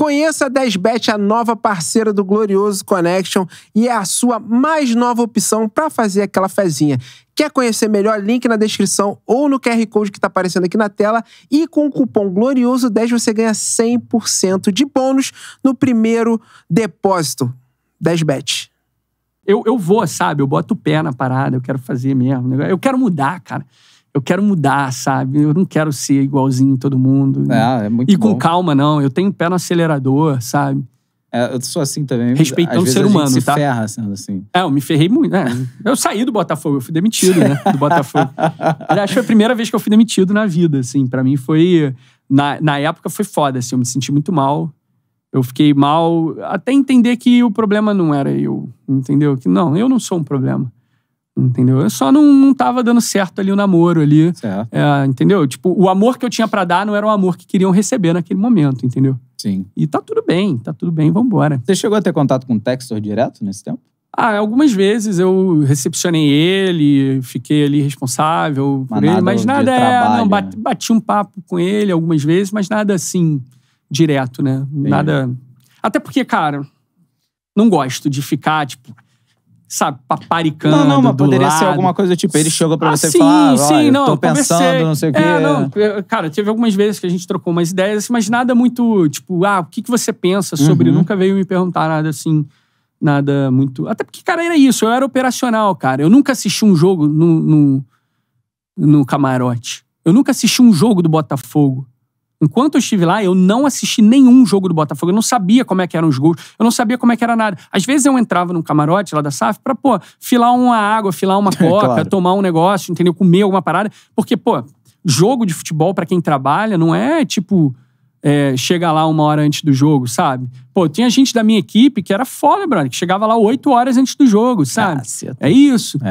Conheça a 10bet, a nova parceira do Glorioso Connection e é a sua mais nova opção para fazer aquela fezinha. Quer conhecer melhor? Link na descrição ou no QR Code que está aparecendo aqui na tela. E com o cupom GLORIOSO10 você ganha 100% de bônus no primeiro depósito. 10bet. Eu, eu vou, sabe? Eu boto o pé na parada, eu quero fazer mesmo. Eu quero mudar, cara eu quero mudar, sabe? Eu não quero ser igualzinho todo mundo. É, é muito E com calma, não. Eu tenho pé no acelerador, sabe? É, eu sou assim também. Respeitando o ser humano, se tá? ferra sendo assim. É, eu me ferrei muito, né? Eu saí do Botafogo, eu fui demitido, né? Do Botafogo. Aliás, foi a primeira vez que eu fui demitido na vida, assim. para mim foi... Na, na época foi foda, assim. Eu me senti muito mal. Eu fiquei mal até entender que o problema não era eu, entendeu? Que não, eu não sou um problema. Entendeu? Eu só não, não tava dando certo ali o namoro ali. Certo. É, entendeu? Tipo, o amor que eu tinha para dar não era o amor que queriam receber naquele momento, entendeu? Sim. E tá tudo bem, tá tudo bem, vambora. Você chegou a ter contato com o Textor direto nesse tempo? Ah, algumas vezes eu recepcionei ele, fiquei ali responsável mas por ele, mas nada é. Trabalho, não, bati, né? bati, um papo com ele algumas vezes, mas nada assim, direto, né? Nada. Até porque, cara, não gosto de ficar, tipo sabe, paparicando. Não, não, mas poderia lado. ser alguma coisa tipo, ele chegou pra ah, você sim, e falou: sim, ah, não, tô pensando, conversei. não sei o é, quê. É, não, cara, teve algumas vezes que a gente trocou umas ideias, assim, mas nada muito, tipo, ah, o que, que você pensa sobre. Uhum. Nunca veio me perguntar nada assim, nada muito. Até porque, cara, era isso, eu era operacional, cara. Eu nunca assisti um jogo no, no, no camarote. Eu nunca assisti um jogo do Botafogo. Enquanto eu estive lá, eu não assisti nenhum jogo do Botafogo. Eu não sabia como é que eram os gols. Eu não sabia como é que era nada. Às vezes eu entrava num camarote lá da SAF pra, pô, filar uma água, filar uma coca, claro. tomar um negócio, entendeu? Comer alguma parada. Porque, pô, jogo de futebol para quem trabalha não é tipo. É, chega lá uma hora antes do jogo, sabe? Pô, tinha gente da minha equipe que era foda, brother, que chegava lá oito horas antes do jogo, sabe? Caceta. É isso. É.